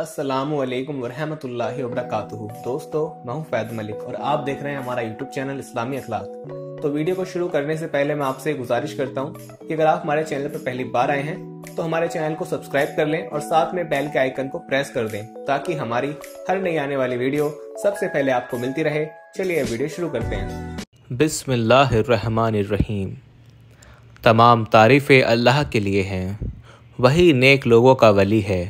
असलकम वरहमतुल्लाहि वबरकातुहु दोस्तों मैं हूं फैद मलिक और आप देख रहे हैं हमारा यूट्यूब चैनल इस्लामी अखलाक तो वीडियो को शुरू करने से पहले मैं आपसे गुजारिश करता हूं कि अगर आप हमारे चैनल पर पहली बार आए हैं तो हमारे चैनल को सब्सक्राइब कर लें और साथ में बेल के आइकन को प्रेस कर दें ताकि हमारी हर नई आने वाली वीडियो सबसे पहले आपको मिलती रहे चलिए वीडियो शुरू करते हैं बिसमीम तमाम तारीफ़ें अल्लाह के लिए हैं वही नेक लोगों का वली है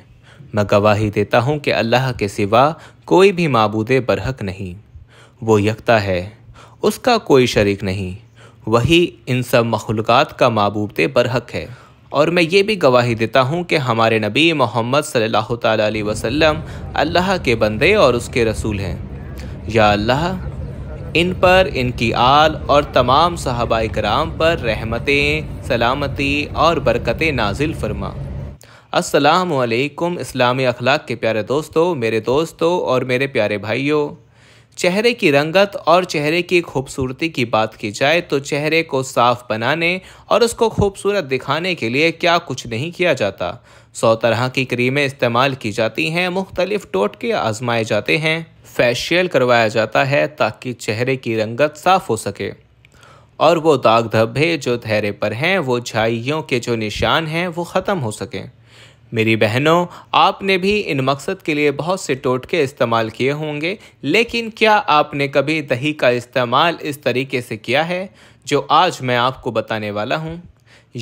मैं गवाही देता हूँ कि अल्लाह के सिवा कोई भी मबूद बरहक नहीं वो यकता है उसका कोई शरीक नहीं वही इन सब मखलूक़ का मबूद बरहक है और मैं ये भी गवाही देता हूँ कि हमारे नबी मोहम्मद सल्ल वसम अल्लाह के बंदे और उसके रसूल हैं या अल्लाह इन पर इनकी आल और तमाम सहबा कराम पर रहमतें सलामती और बरकतें नाजिल फरमा असलकम इस्लामी अखलाक के प्यारे दोस्तों मेरे दोस्तों और मेरे प्यारे भाइयों चेहरे की रंगत और चेहरे की खूबसूरती की बात की जाए तो चेहरे को साफ बनाने और उसको खूबसूरत दिखाने के लिए क्या कुछ नहीं किया जाता सौ तरह की क्रीमें इस्तेमाल की जाती हैं मुख्तलिफ़ टोटके आजमाए जाते हैं फेशियल करवाया जाता है ताकि चेहरे की रंगत साफ़ हो सके और वो दाग धब्बे जो चेहरे पर हैं वो झाइयों के जो निशान हैं वो ख़त्म हो सकें मेरी बहनों आपने भी इन मकसद के लिए बहुत से टोटके इस्तेमाल किए होंगे लेकिन क्या आपने कभी दही का इस्तेमाल इस तरीके से किया है जो आज मैं आपको बताने वाला हूँ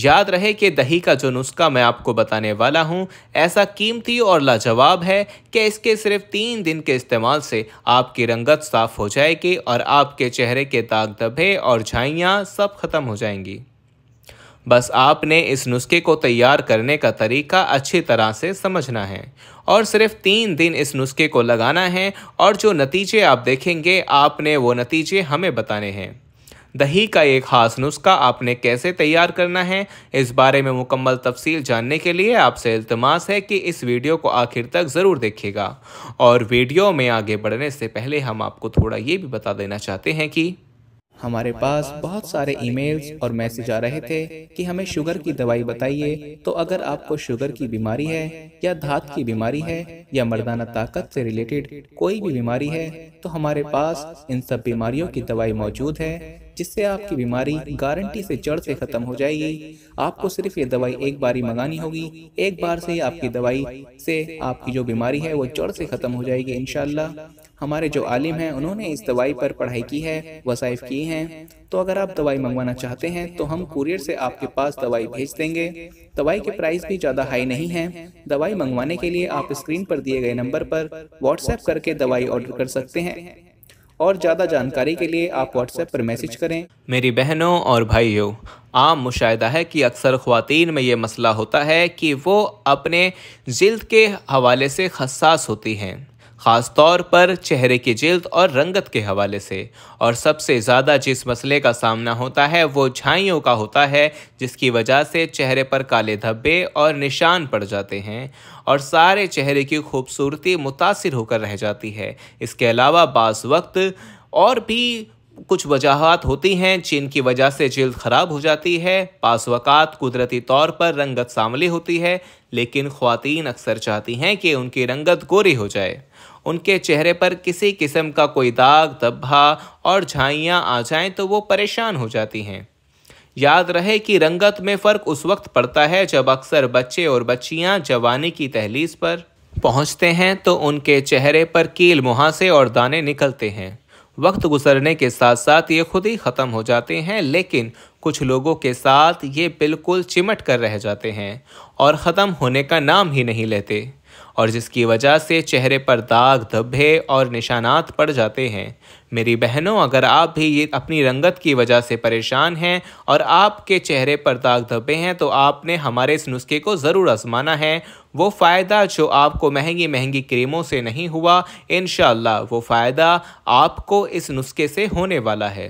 याद रहे कि दही का जो नुस्खा मैं आपको बताने वाला हूँ ऐसा कीमती और लाजवाब है कि इसके सिर्फ तीन दिन के इस्तेमाल से आपकी रंगत साफ हो जाएगी और आपके चेहरे के दाग धब्बे और झाइयाँ सब ख़त्म हो जाएंगी बस आपने इस नुस्खे को तैयार करने का तरीका अच्छी तरह से समझना है और सिर्फ तीन दिन इस नुस्खे को लगाना है और जो नतीजे आप देखेंगे आपने वो नतीजे हमें बताने हैं दही का एक खास नुस्खा आपने कैसे तैयार करना है इस बारे में मुकम्मल तफसील जानने के लिए आपसे अल्तमास है कि इस वीडियो को आखिर तक ज़रूर देखिएगा और वीडियो में आगे बढ़ने से पहले हम आपको थोड़ा ये भी बता देना चाहते हैं कि हमारे पास बहुत सारे ईमेल्स और मैसेज आ रहे थे कि हमें शुगर की दवाई बताइए तो, तो अगर आपको शुगर की बीमारी है या धात की बीमारी है या मर्दाना ताकत से रिलेटेड कोई भी बीमारी है तो हमारे पास इन सब बीमारियों की दवाई मौजूद है जिससे आपकी बीमारी गारंटी से जड़ से ख़त्म हो जाएगी आपको सिर्फ ये दवाई एक बार ही मंगानी होगी एक बार से आपकी दवाई से आपकी जो बीमारी है वो जड़ से ख़त्म हो जाएगी इनशाला हमारे जो आलिम हैं उन्होंने इस दवाई पर पढ़ाई की है वसाइफ की हैं तो अगर आप दवाई मंगवाना चाहते हैं तो हम कुरियर से आपके पास दवाई भेज देंगे दवाई के प्राइस भी ज़्यादा हाई नहीं है दवाई मंगवाने के लिए आप स्क्रीन पर दिए गए नंबर पर व्हाट्सएप करके दवाई ऑर्डर कर सकते हैं और ज़्यादा जानकारी के लिए आप व्हाट्सएप पर मैसेज करें मेरी बहनों और भाइयों आम मुशाह है कि अक्सर ख़वान में ये मसला होता है कि वो अपने जिल्द के हवाले से खसास होती हैं ख़ास तौर पर चेहरे की जल्द और रंगत के हवाले से और सबसे ज़्यादा जिस मसले का सामना होता है वो झाइयों का होता है जिसकी वजह से चेहरे पर काले धब्बे और निशान पड़ जाते हैं और सारे चेहरे की खूबसूरती मुतासर होकर रह जाती है इसके अलावा बाज़ वक्त और भी कुछ वजाहत होती हैं जिनकी वजह से जल्द ख़राब हो जाती है पास वक़ात कुदरती तौर पर रंगत सांवली होती है लेकिन ख़वातीन अक्सर चाहती हैं कि उनकी रंगत गोरी हो जाए उनके चेहरे पर किसी किस्म का कोई दाग धब्बा और झाइयाँ आ जाएं तो वो परेशान हो जाती हैं याद रहे कि रंगत में फ़र्क उस वक्त पड़ता है जब अक्सर बच्चे और बच्चियाँ जवानी की तहलीस पर पहुँचते हैं तो उनके चेहरे पर कील मुहासे और दाने निकलते हैं वक्त गुजरने के साथ साथ ये खुद ही ख़त्म हो जाते हैं लेकिन कुछ लोगों के साथ ये बिल्कुल चिमट कर रह जाते हैं और ख़त्म होने का नाम ही नहीं लेते और जिसकी वजह से चेहरे पर दाग धब्बे और निशानात पड़ जाते हैं मेरी बहनों अगर आप भी ये अपनी रंगत की वजह से परेशान हैं और आपके चेहरे पर दाग धब्बे हैं तो आपने हमारे इस नुस्खे को ज़रूर आजमाना है वो फ़ायदा जो आपको महंगी महंगी क्रीमों से नहीं हुआ इन वो फ़ायदा आपको इस नुस्खे से होने वाला है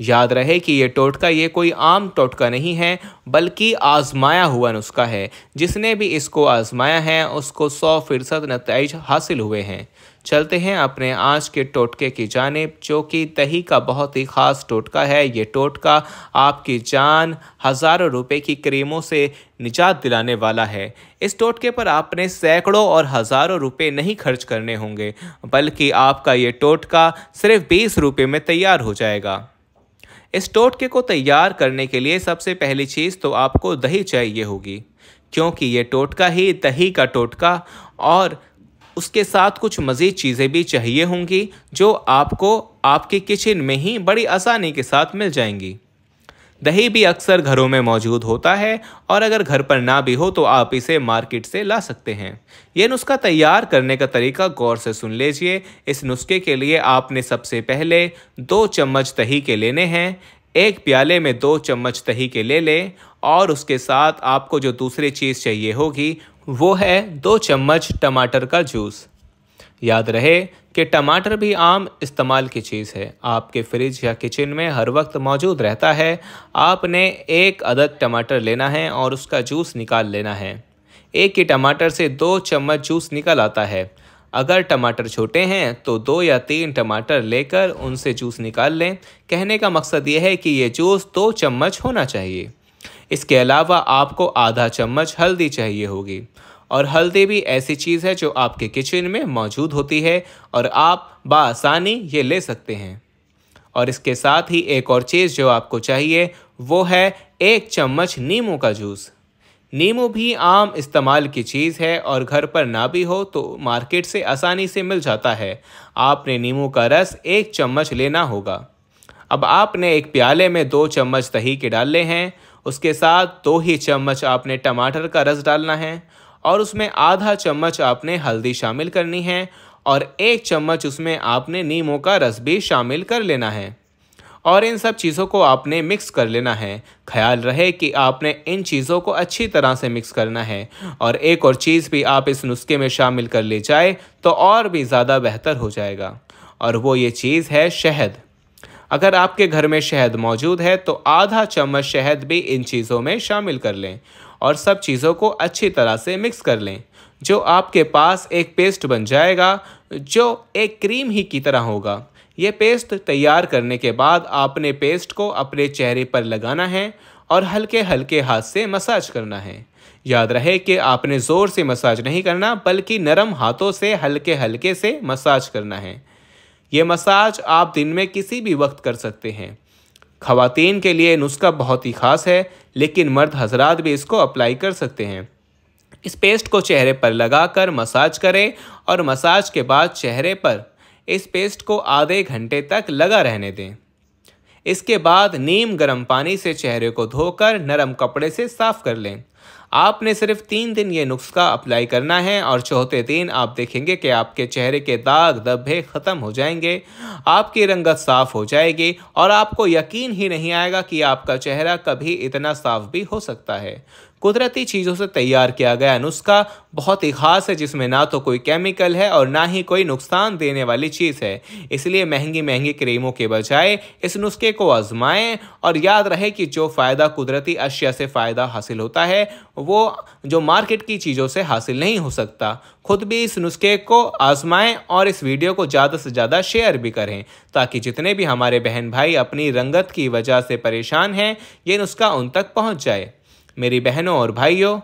याद रहे कि ये टोटका ये कोई आम टोटका नहीं है बल्कि आजमाया हुआ नुस्खा है जिसने भी इसको आजमाया है उसको सौ फीसद नतज हासिल हुए हैं चलते हैं अपने आज के टोटके की जानब जो कि दही का बहुत ही ख़ास टोटका है ये टोटका आपकी जान हज़ारों रुपए की क्रीमों से निजात दिलाने वाला है इस टोटके पर आपने सैकड़ों और हज़ारों रुपए नहीं खर्च करने होंगे बल्कि आपका ये टोटका सिर्फ बीस रुपये में तैयार हो जाएगा इस टोटके को तैयार करने के लिए सबसे पहली चीज़ तो आपको दही चाहिए होगी क्योंकि ये टोटका ही दही का टोटका और उसके साथ कुछ मज़ीद चीज़ें भी चाहिए होंगी जो आपको आपके किचन में ही बड़ी आसानी के साथ मिल जाएंगी दही भी अक्सर घरों में मौजूद होता है और अगर घर पर ना भी हो तो आप इसे मार्केट से ला सकते हैं यह नुस्खा तैयार करने का तरीका गौर से सुन लीजिए इस नुस्खे के लिए आपने सबसे पहले दो चम्मच दही के लेने हैं एक प्याले में दो चम्मच दही के ले लें और उसके साथ आपको जो दूसरी चीज़ चाहिए होगी वो है दो चम्मच टमाटर का जूस याद रहे कि टमाटर भी आम इस्तेमाल की चीज़ है आपके फ्रिज या किचन में हर वक्त मौजूद रहता है आपने एक अदद टमाटर लेना है और उसका जूस निकाल लेना है एक ही टमाटर से दो चम्मच जूस निकल आता है अगर टमाटर छोटे हैं तो दो या तीन टमाटर लेकर उनसे जूस निकाल लें कहने का मकसद यह है कि ये जूस दो चम्मच होना चाहिए इसके अलावा आपको आधा चम्मच हल्दी चाहिए होगी और हल्दी भी ऐसी चीज़ है जो आपके किचन में मौजूद होती है और आप बासानी ये ले सकते हैं और इसके साथ ही एक और चीज़ जो आपको चाहिए वो है एक चम्मच नींबू का जूस नींबू भी आम इस्तेमाल की चीज़ है और घर पर ना भी हो तो मार्केट से आसानी से मिल जाता है आपने नींबू का रस एक चम्मच लेना होगा अब आपने एक प्याले में दो चम्मच दही के डालने हैं उसके साथ दो ही चम्मच आपने टमाटर का रस डालना है और उसमें आधा चम्मच आपने हल्दी शामिल करनी है और एक चम्मच उसमें आपने नीमों का रस भी शामिल कर लेना है और इन सब चीज़ों को आपने मिक्स कर लेना है ख्याल रहे कि आपने इन चीज़ों को अच्छी तरह से मिक्स करना है और एक और चीज़ भी आप इस नुस्खे में शामिल कर ले जाए तो और भी ज़्यादा बेहतर हो जाएगा और वो ये चीज़ है शहद अगर आपके घर में शहद मौजूद है तो आधा चम्मच शहद भी इन चीज़ों में शामिल कर लें और सब चीज़ों को अच्छी तरह से मिक्स कर लें जो आपके पास एक पेस्ट बन जाएगा जो एक क्रीम ही की तरह होगा ये पेस्ट तैयार करने के बाद आपने पेस्ट को अपने चेहरे पर लगाना है और हल्के हल्के हाथ से मसाज करना है याद रहे कि आपने ज़ोर से मसाज नहीं करना बल्कि नरम हाथों से हल्के हल्के से मसाज करना है ये मसाज आप दिन में किसी भी वक्त कर सकते हैं खातन के लिए नुस्खा बहुत ही ख़ास है लेकिन मर्द हजरात भी इसको अप्लाई कर सकते हैं इस पेस्ट को चेहरे पर लगाकर मसाज करें और मसाज के बाद चेहरे पर इस पेस्ट को आधे घंटे तक लगा रहने दें इसके बाद नीम गर्म पानी से चेहरे को धोकर नरम कपड़े से साफ़ कर लें आपने सिर्फ तीन दिन ये नुस्खा अप्लाई करना है और चौथे दिन आप देखेंगे कि आपके चेहरे के दाग धब्बे ख़त्म हो जाएंगे आपकी रंगत साफ़ हो जाएगी और आपको यकीन ही नहीं आएगा कि आपका चेहरा कभी इतना साफ भी हो सकता है कुदरती चीज़ों से तैयार किया गया नुस्खा बहुत ही खास है जिसमें ना तो कोई केमिकल है और ना ही कोई नुकसान देने वाली चीज़ है इसलिए महंगी महंगी क्रीमों के बजाय इस नुस्खे को आजमाएं और याद रहे कि जो फ़ायदा कुदरती अशिया से फ़ायदा हासिल होता है वो जो मार्केट की चीज़ों से हासिल नहीं हो सकता खुद भी इस नुस्खे को आजमाएं और इस वीडियो को ज़्यादा से ज़्यादा शेयर भी करें ताकि जितने भी हमारे बहन भाई अपनी रंगत की वजह से परेशान हैं ये नुस्खा उन तक पहुँच जाए मेरी बहनों और भाइयों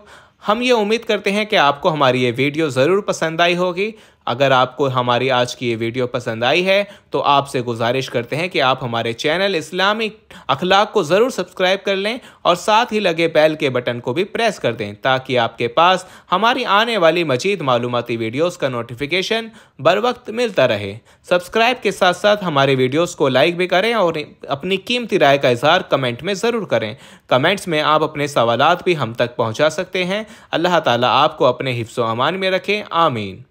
हम ये उम्मीद करते हैं कि आपको हमारी ये वीडियो ज़रूर पसंद आई होगी अगर आपको हमारी आज की ये वीडियो पसंद आई है तो आपसे गुजारिश करते हैं कि आप हमारे चैनल इस्लामिक अखलाक को ज़रूर सब्सक्राइब कर लें और साथ ही लगे बैल के बटन को भी प्रेस कर दें ताकि आपके पास हमारी आने वाली मजीद मालूमती वीडियोज़ का नोटिफिकेशन बर वक्त मिलता रहे सब्सक्राइब के साथ साथ हमारे वीडियोज़ को लाइक भी करें और अपनी कीमती राय का इजहार कमेंट में ज़रूर करें कमेंट्स में आप अपने सवाल भी हम तक पहुँचा सकते हैं अल्लाह ताली आपको अपने हिफ्स अमान में रखें आमीन